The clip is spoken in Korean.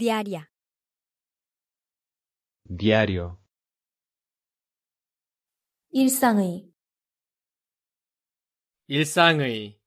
diaria. Diario. 일상의 일상의